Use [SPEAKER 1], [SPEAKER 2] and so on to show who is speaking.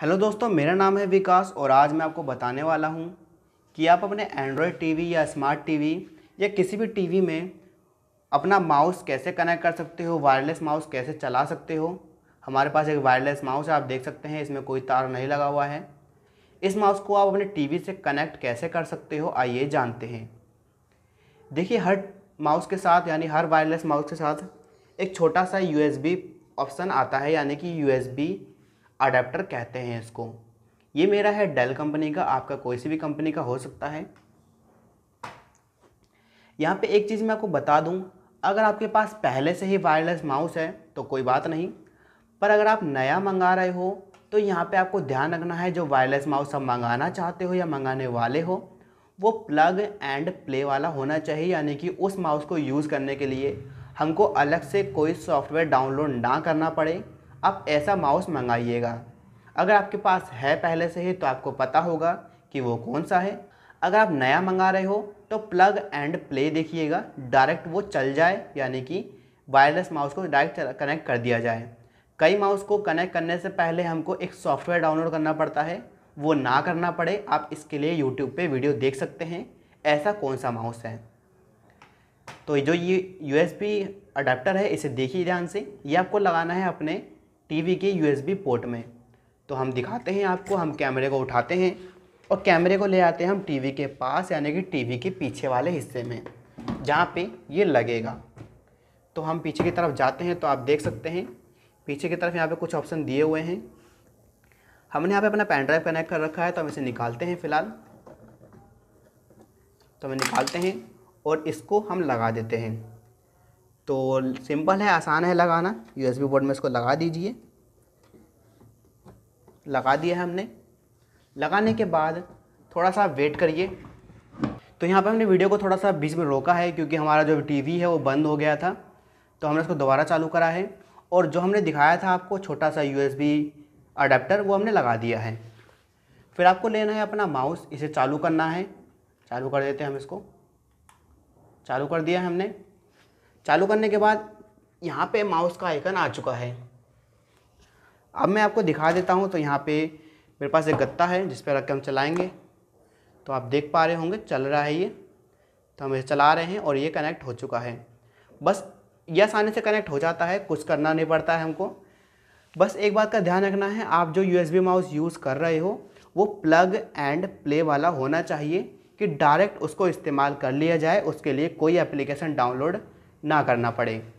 [SPEAKER 1] hello दोस्तों मेरा नाम है विकास और आज मैं आपको बताने वाला हूँ कि आप अपने एंड्रॉयड टीवी या स्मार्ट टीवी या किसी भी टीवी में अपना माउस कैसे कनेक्ट कर सकते हो वायरलेस माउस कैसे चला सकते हो हमारे पास एक वायरलेस माउस है आप देख सकते हैं इसमें कोई तार नहीं लगा हुआ है इस माउस को आप अपने टी से कनेक्ट कैसे कर सकते हो आइए जानते हैं देखिए हर माउस के साथ यानी हर वायरलेस माउस के साथ एक छोटा सा यू ऑप्शन आता है यानी कि यू अडेप्टर कहते हैं इसको ये मेरा है डेल कंपनी का आपका कोई सी भी कंपनी का हो सकता है यहाँ पे एक चीज़ मैं आपको बता दूँ अगर आपके पास पहले से ही वायरलेस माउस है तो कोई बात नहीं पर अगर आप नया मंगा रहे हो तो यहाँ पे आपको ध्यान रखना है जो वायरलेस माउस आप मंगाना चाहते हो या मंगाने वाले हो वो प्लग एंड प्ले वाला होना चाहिए यानी कि उस माउस को यूज़ करने के लिए हमको अलग से कोई सॉफ्टवेयर डाउनलोड ना करना पड़े आप ऐसा माउस मंगाइएगा अगर आपके पास है पहले से ही तो आपको पता होगा कि वो कौन सा है अगर आप नया मंगा रहे हो तो प्लग एंड प्ले देखिएगा डायरेक्ट वो चल जाए यानी कि वायरलेस माउस को डायरेक्ट कनेक्ट कर दिया जाए कई माउस को कनेक्ट करने से पहले हमको एक सॉफ्टवेयर डाउनलोड करना पड़ता है वो ना करना पड़े आप इसके लिए यूट्यूब पे वीडियो देख सकते हैं ऐसा कौन सा माउस है तो जो ये यू एस अडाप्टर है इसे देखिए ध्यान से ये आपको लगाना है अपने टीवी के यूएसबी पोर्ट में तो हम दिखाते हैं आपको हम कैमरे को उठाते हैं और कैमरे को ले आते हैं हम टीवी के पास यानी कि टीवी के पीछे वाले हिस्से में जहाँ पे ये लगेगा तो हम पीछे की तरफ जाते हैं तो आप देख सकते हैं पीछे की तरफ यहाँ पे कुछ ऑप्शन दिए हुए हैं हमने यहाँ पे अपना पेन ड्राइव कनेक्ट कर रखा है तो हम इसे निकालते हैं फ़िलहाल तो हमें निकालते हैं और इसको हम लगा देते हैं तो सिंपल है आसान है लगाना यूएसबी बोर्ड में इसको लगा दीजिए लगा दिया है हमने लगाने के बाद थोड़ा सा वेट करिए तो यहाँ पर हमने वीडियो को थोड़ा सा बीच में रोका है क्योंकि हमारा जो टीवी है वो बंद हो गया था तो हमने इसको दोबारा चालू करा है और जो हमने दिखाया था आपको छोटा सा बी अडेप्टर वो हमने लगा दिया है फिर आपको लेना है अपना माउस इसे चालू करना है चालू कर देते हैं हम इसको चालू कर दिया हमने चालू करने के बाद यहाँ पे माउस का आइकन आ चुका है अब मैं आपको दिखा देता हूँ तो यहाँ पे मेरे पास एक गत्ता है जिस पर रख के हम चलाएँगे तो आप देख पा रहे होंगे चल रहा है ये तो हम इसे चला रहे हैं और ये कनेक्ट हो चुका है बस ये आसानी से कनेक्ट हो जाता है कुछ करना नहीं पड़ता है हमको बस एक बात का ध्यान रखना है आप जो यू माउस यूज़ कर रहे हो वो प्लग एंड प्ले वाला होना चाहिए कि डायरेक्ट उसको इस्तेमाल कर लिया जाए उसके लिए कोई एप्लीकेशन डाउनलोड ना करना पड़े